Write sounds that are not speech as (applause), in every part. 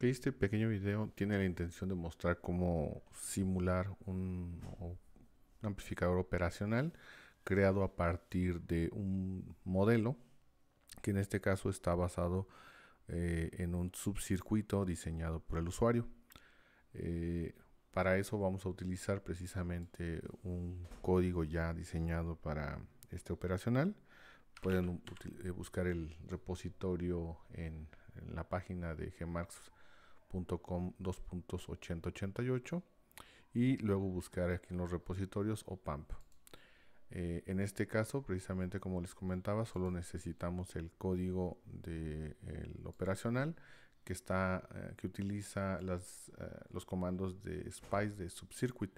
Este pequeño video tiene la intención de mostrar cómo simular un, amplificador operacional creado a partir de un modelo que en este caso está basado eh, en un subcircuito diseñado por el usuario. Eh, para eso vamos a utilizar precisamente un código ya diseñado para este operacional. Pueden eh, buscar el repositorio en, la página de Gmarx .com 2.8088 y luego buscar aquí en los repositorios OPAMP. Eh, en este caso, precisamente como les comentaba, solo necesitamos el código del de, operacional que, está, eh, que utiliza eh, los comandos de SPICE de subcircuit.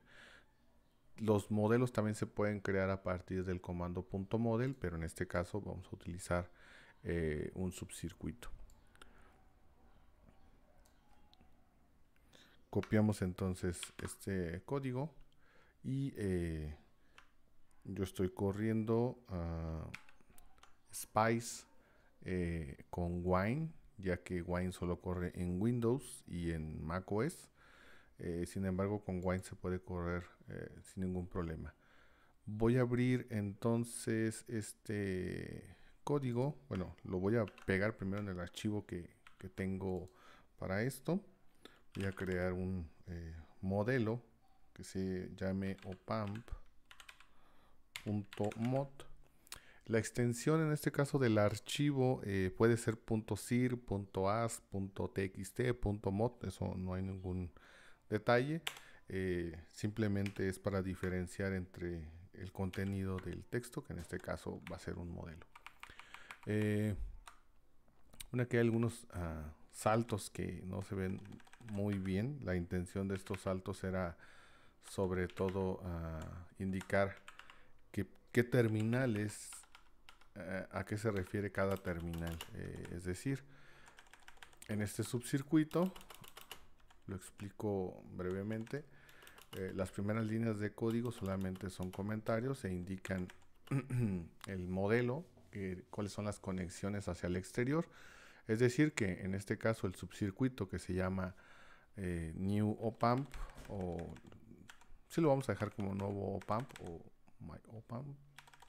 Los modelos también se pueden crear a partir del comando .model, pero en este caso vamos a utilizar un subcircuito. copiamos entonces este código y eh, yo estoy corriendo Spice eh, con Wine, ya que Wine solo corre en Windows y en macOS. Eh, sin embargo, con Wine se puede correr sin ningún problema. Voy a abrir entonces este código. Bueno, lo voy a pegar primero en el archivo que tengo para esto voy a crear un eh, modelo que se llame opamp.mod. La extensión en este caso del archivo eh, puede ser .sir, .as, .txt, .mod, eso no hay ningún detalle. Eh, simplemente es para diferenciar entre el contenido del texto, que en este caso va a ser un modelo. Eh, una hay algunos ah, saltos que no se ven muy bien. La intención de estos saltos era sobre todo ah, indicar qué terminal es, eh, a qué se refiere cada terminal. Eh, es decir, en este subcircuito, lo explico brevemente, eh, las primeras líneas de código solamente son comentarios e indican (clears throat) el modelo, cuáles son las conexiones hacia el exterior. Es decir, que en este caso el subcircuito que se llama eh, new OPAMP o si lo vamos a dejar como nuevo OPAMP o My OPAMP.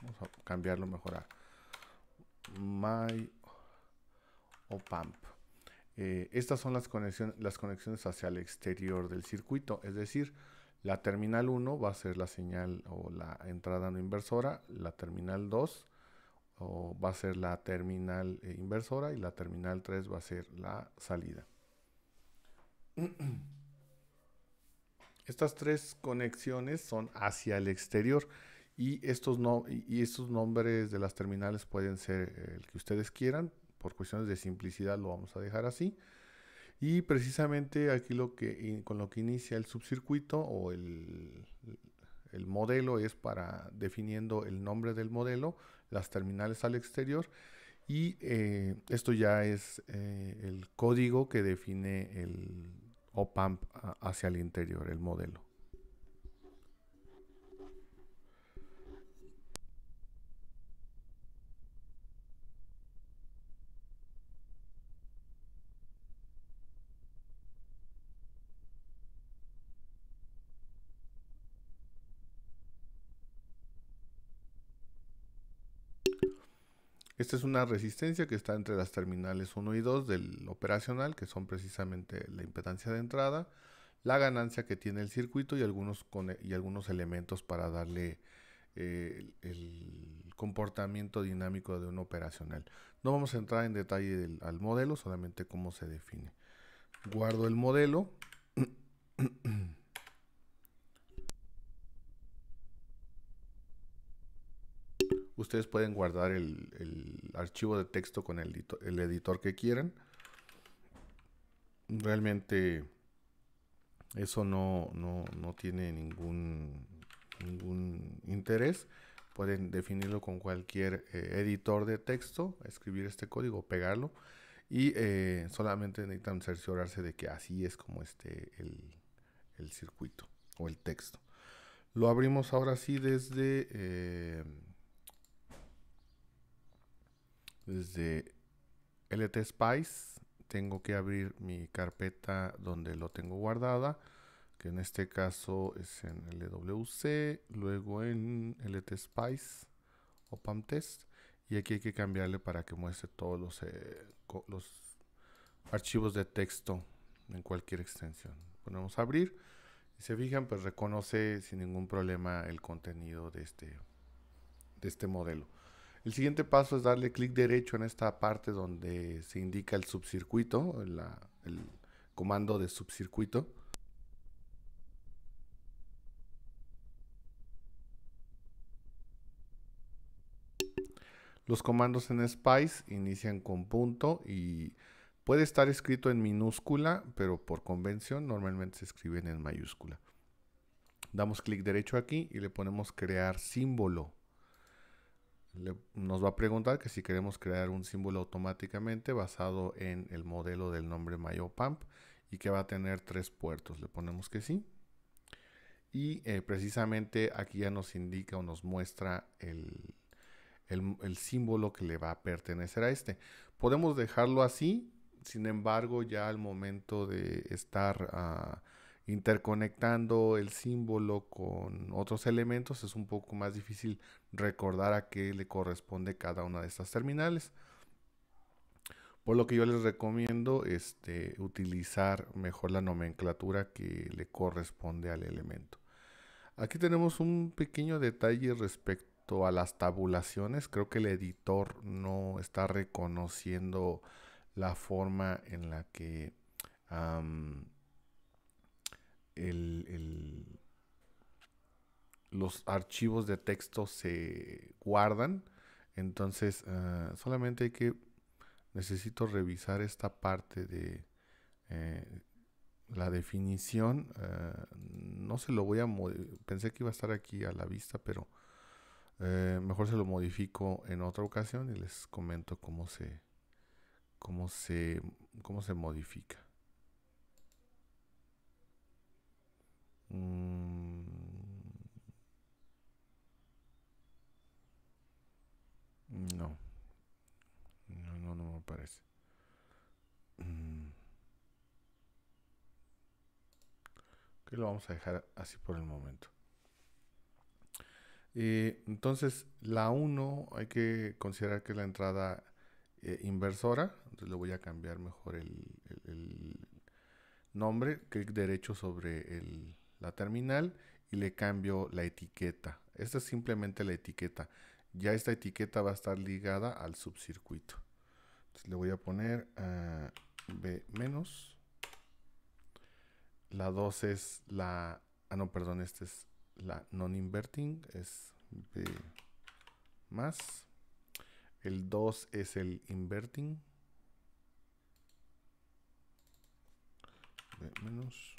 Vamos a cambiarlo mejor a My OPAMP. Eh, estas son las conexiones, las conexiones hacia el exterior del circuito, es decir, la terminal 1 va a ser la señal o la entrada no inversora, la terminal 2 va a ser la terminal eh, inversora y la terminal 3 va a ser la salida. (clears throat) Estas tres conexiones son hacia el exterior y estos, no, y estos nombres de las terminales pueden ser el que ustedes quieran. Por cuestiones de simplicidad lo vamos a dejar así. Y precisamente aquí lo que, con lo que inicia el subcircuito o el, el modelo es para definiendo el nombre del modelo, las terminales al exterior y eh, esto ya es eh, el código que define el o pump ah, hacia el interior, el modelo. Esta es una resistencia que está entre las terminales 1 y 2 del operacional, que son precisamente la impedancia de entrada, la ganancia que tiene el circuito y algunos, e, y algunos elementos para darle eh, el, comportamiento dinámico de un operacional. No vamos a entrar en detalle del, al modelo, solamente cómo se define. Guardo el modelo Ustedes pueden guardar el, archivo de texto con el editor, que quieran. Realmente eso no, tiene ningún, ningún interés. Pueden definirlo con cualquier eh, editor de texto, escribir este código, pegarlo. Y eh, solamente necesitan cerciorarse de que así es como esté el, circuito o el texto. Lo abrimos ahora sí desde eh, desde LT Spice tengo que abrir mi carpeta donde lo tengo guardada, que en este caso es en LWC, luego en LT Spice o PAMTEST, Y aquí hay que cambiarle para que muestre todos los, eh, los archivos de texto en cualquier extensión. Ponemos abrir y se fijan, pues reconoce sin ningún problema el contenido de este, de este modelo. El siguiente paso es darle clic derecho en esta parte donde se indica el subcircuito, el comando de subcircuito. Los comandos en Spice inician con punto y puede estar escrito en minúscula, pero por convención normalmente se escriben en mayúscula. Damos clic derecho aquí y le ponemos crear símbolo nos va a preguntar que si queremos crear un símbolo automáticamente basado en el modelo del nombre MyOPAMP y que va a tener tres puertos. Le ponemos que sí. Y eh, precisamente aquí ya nos indica o nos muestra el, símbolo que le va a pertenecer a este. Podemos dejarlo así, sin embargo ya al momento de estar... Ah, interconectando el símbolo con otros elementos es un poco más difícil recordar a qué le corresponde cada una de estas terminales. Por lo que yo les recomiendo este, utilizar mejor la nomenclatura que le corresponde al elemento. Aquí tenemos un pequeño detalle respecto a las tabulaciones. Creo que el editor no está reconociendo la forma en la que el, los archivos de texto se guardan. Entonces, ah, solamente hay que, necesito revisar esta parte de eh, la definición. Ah, no se lo voy a, pensé que iba a estar aquí a la vista, pero eh, mejor se lo modifico en otra ocasión y les comento cómo se, cómo se, cómo se modifica. Mm. No. No, no, me parece. Que mm. lo vamos a dejar así por el momento. entonces, la 1 hay que considerar que es la entrada eh, inversora. Entonces le voy a cambiar mejor el nombre. Clic derecho sobre el, la terminal y le cambio la etiqueta. Esta es simplemente la etiqueta. Ya esta etiqueta va a estar ligada al subcircuito. le voy a poner ah, B menos. La 2 es la... Ah, no, perdón, esta es la non-inverting. Es B más. El 2 es el inverting. B menos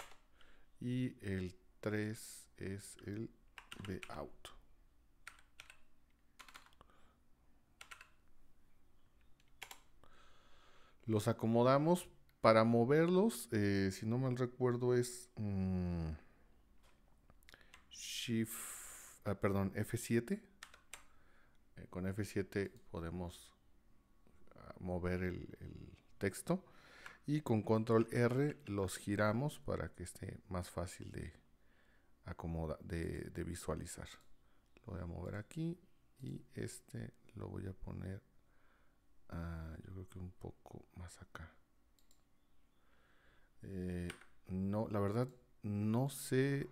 y el 3 es el de out. Los acomodamos para moverlos, eh, si no mal recuerdo es mm, Shift, ah, perdón, F7. Eh, con F7 podemos ah, mover el, el texto y con control R los giramos para que esté más fácil de, acomoda, de, visualizar. Lo voy a mover aquí y este lo voy a poner ah, yo creo que un poco más acá. Eh, no, la verdad no sé,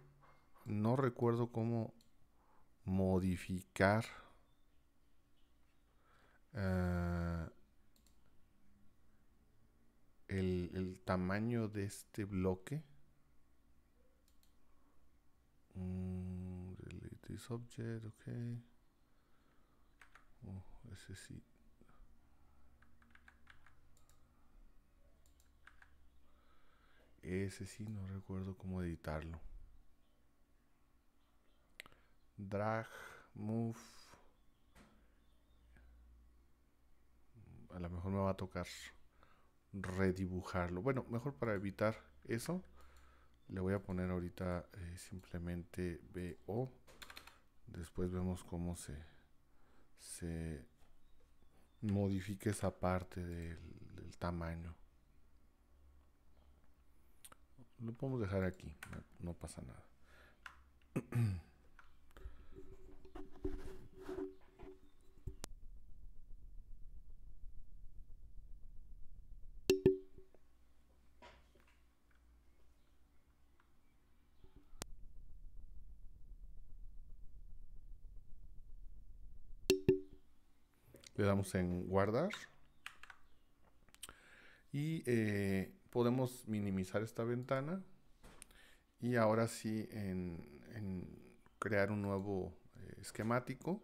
no recuerdo cómo modificar. Ah, el, tamaño de este bloque. Mm, delete this object, oh, ese sí. Ese sí, no recuerdo cómo editarlo. Drag, move. A lo mejor me va a tocar redibujarlo. Bueno, mejor para evitar eso, le voy a poner ahorita eh, simplemente BO. Después vemos cómo se, se modifica esa parte del, tamaño. Lo podemos dejar aquí, no pasa nada. (clears throat) Le damos en guardar. Y eh, podemos minimizar esta ventana. Y ahora sí en, crear un nuevo eh, esquemático.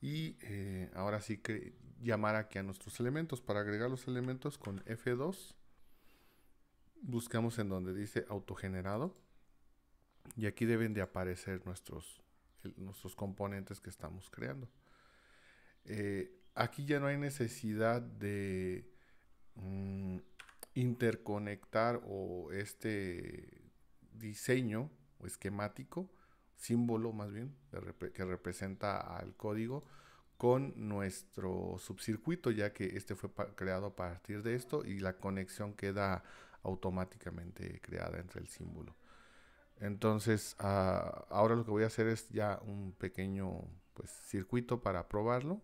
Y eh, ahora sí que llamar aquí a nuestros elementos. Para agregar los elementos con F2 buscamos en donde dice autogenerado y aquí deben de aparecer nuestros, nuestros componentes que estamos creando aquí ya no hay necesidad de mm, interconectar o este diseño o esquemático, símbolo más bien, que representa al código con nuestro subcircuito, ya que este fue creado a partir de esto y la conexión queda automáticamente creada entre el símbolo. Entonces, ah, ahora lo que voy a hacer es ya un pequeño pues, circuito para probarlo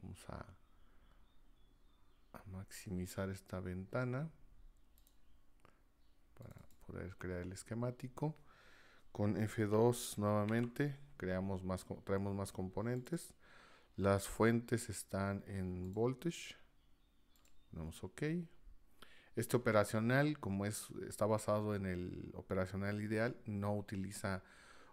Vamos a, maximizar esta ventana para poder crear el esquemático. Con F2 nuevamente creamos más, traemos más componentes. Las fuentes están en voltage. Damos OK. Este operacional, como es, está basado en el operacional ideal, no utiliza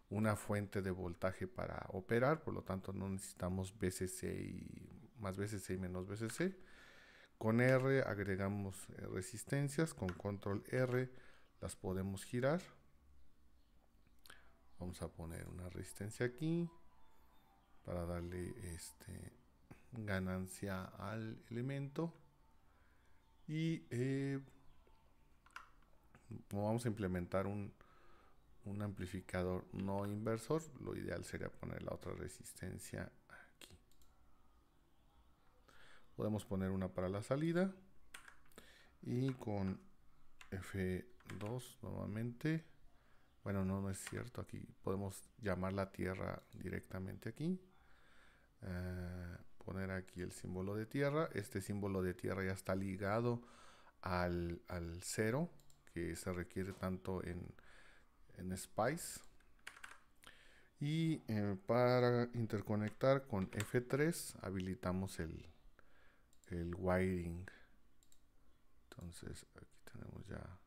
una fuente de voltaje para operar, por lo tanto no necesitamos VCC y más VCC y menos VCC. Con R agregamos eh, resistencias, con control R las podemos girar. Vamos a poner una resistencia aquí para darle este, ganancia al elemento. Y eh, vamos a implementar un, un amplificador no inversor, lo ideal sería poner la otra resistencia aquí. Podemos poner una para la salida y con F2 nuevamente. Bueno, no, no es cierto. Aquí podemos llamar la tierra directamente aquí. Eh, poner aquí el símbolo de tierra. Este símbolo de tierra ya está ligado al, al cero que se requiere tanto en en Spice. Y eh, para interconectar con F3 habilitamos el, el wiring. Entonces aquí tenemos ya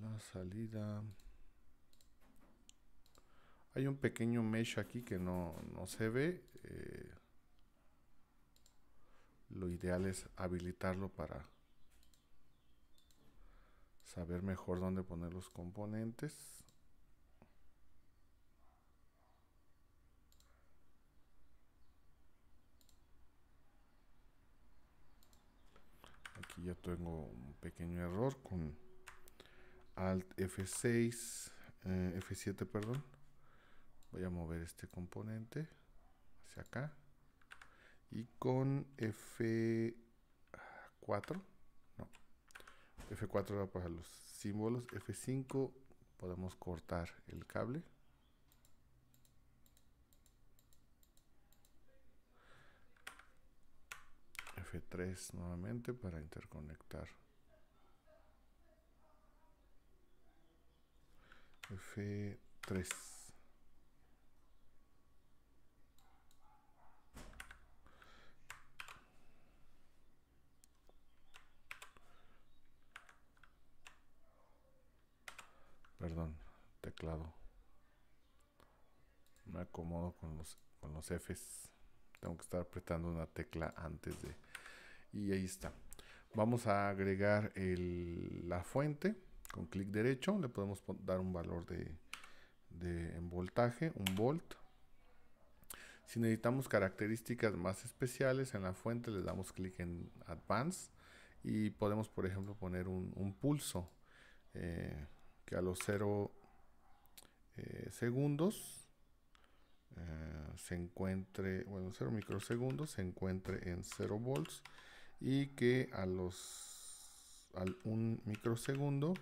la salida. Hay un pequeño mesh aquí que no, se ve. Eh. lo ideal es habilitarlo para saber mejor dónde poner los componentes. Aquí ya tengo un pequeño error con Alt F6, eh, F7, perdón. Voy a mover este componente hacia acá. Y con F4 F4 para los símbolos. F5 podemos cortar el cable. F3 nuevamente para interconectar. F3. Perdón, teclado. Me acomodo con los, con los Fs. Tengo que estar apretando una tecla antes de... Y ahí está. Vamos a agregar la fuente con clic derecho. Le podemos dar un valor de, voltaje, un volt. Si necesitamos características más especiales en la fuente, le damos clic en advance y podemos, por ejemplo, poner un, pulso. Eh, a los 0 eh, segundos eh, se encuentre, bueno, 0 microsegundos se encuentre en 0 volts y que a los al 1 microsegundo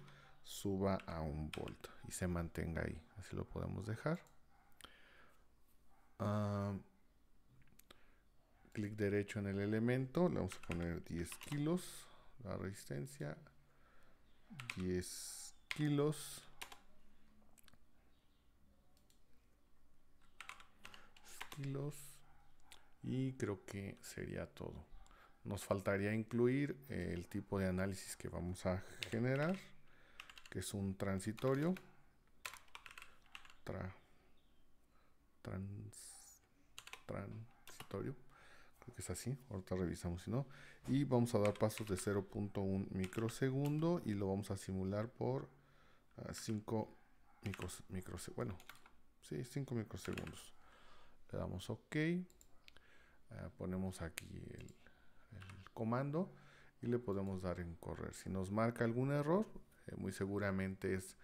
suba a 1 volt y se mantenga ahí. Así lo podemos dejar. Ah, clic derecho en el elemento, le vamos a poner 10 kilos, la resistencia 10 kilos kilos y creo que sería todo nos faltaría incluir eh, el tipo de análisis que vamos a generar que es un transitorio trans, transitorio creo que es así, ahorita revisamos si no y vamos a dar pasos de 0.1 microsegundo y lo vamos a simular por a 5 micros, microsegundos. Bueno, sí, 5 microsegundos. Le damos OK. Eh, ponemos aquí el, comando y le podemos dar en correr. Si nos marca algún error, eh, muy seguramente es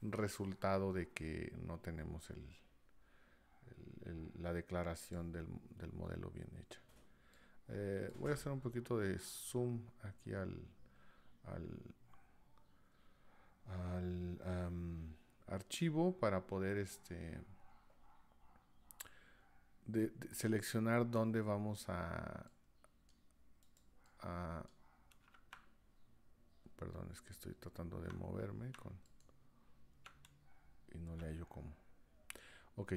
resultado de que no tenemos el, la declaración del, modelo bien hecha. Eh, voy a hacer un poquito de zoom aquí al al archivo para poder este de, seleccionar dónde vamos a, perdón es que estoy tratando de moverme con y no le hallo cómo ok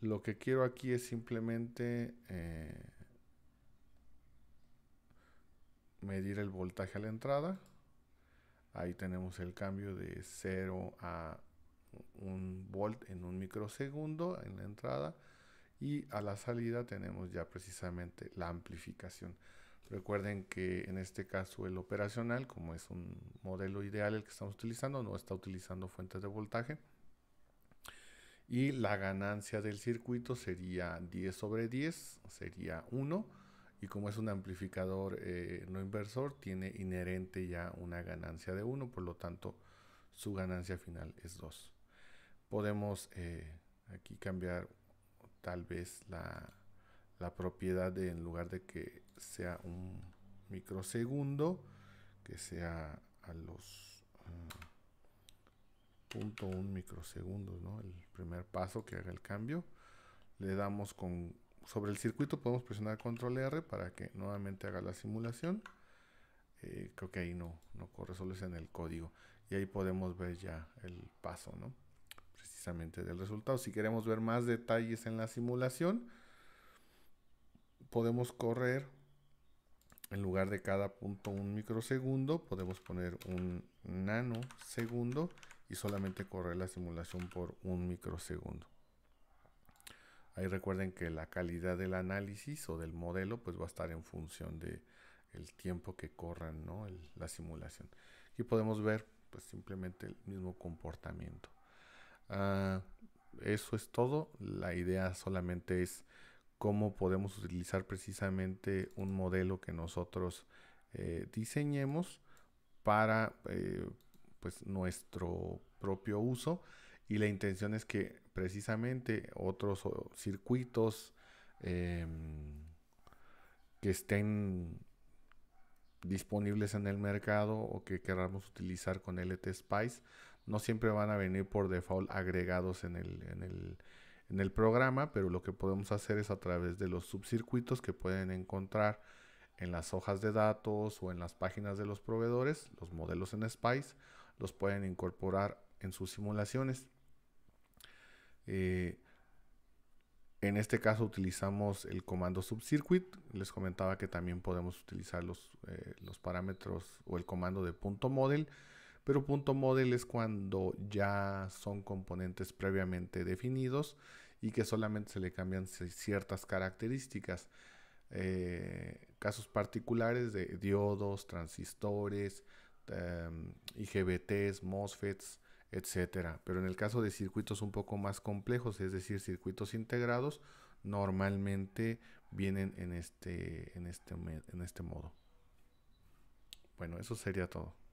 lo que quiero aquí es simplemente eh, medir el voltaje a la entrada Ahí tenemos el cambio de 0 a 1 volt en un microsegundo en la entrada y a la salida tenemos ya precisamente la amplificación. Recuerden que en este caso el operacional, como es un modelo ideal el que estamos utilizando, no está utilizando fuentes de voltaje. Y la ganancia del circuito sería 10 sobre 10, sería 1 y como es un amplificador eh, no inversor, tiene inherente ya una ganancia de 1, por lo tanto su ganancia final es 2. Podemos eh, aquí cambiar tal vez la, propiedad de en lugar de que sea un microsegundo, que sea a los mm, punto un microsegundos, el primer paso que haga el cambio. Le damos con sobre el circuito podemos presionar control R para que nuevamente haga la simulación. Eh, creo que ahí no, no corre, solo es en el código. Y ahí podemos ver ya el paso, ¿no? Precisamente del resultado. Si queremos ver más detalles en la simulación, podemos correr en lugar de cada punto un microsegundo, podemos poner un nanosegundo y solamente correr la simulación por un microsegundo. Ahí recuerden que la calidad del análisis o del modelo pues va a estar en función de el tiempo que corran la simulación. y podemos ver pues simplemente el mismo comportamiento. Ah, eso es todo. La idea solamente es cómo podemos utilizar precisamente un modelo que nosotros eh, diseñemos para eh, pues nuestro propio uso y la intención es que precisamente otros circuitos em, que estén disponibles en el mercado o que queramos utilizar con LT Spice no siempre van a venir por default agregados en el, en el programa, pero lo que podemos hacer es a través de los subcircuitos que pueden encontrar en las hojas de datos o en las páginas de los proveedores, los modelos en Spice, los pueden incorporar en sus simulaciones. Eh, en este caso utilizamos el comando subcircuit. Les comentaba que también podemos utilizar los, eh, los parámetros o el comando de punto model. Pero punto model es cuando ya son componentes previamente definidos y que solamente se le cambian ciertas características. Eh, casos particulares de diodos, transistores, em, IGBTs, MOSFETs, etcétera. Pero en el caso de circuitos un poco más complejos, es decir, circuitos integrados, normalmente vienen en este, en este, en este modo. Bueno, eso sería todo.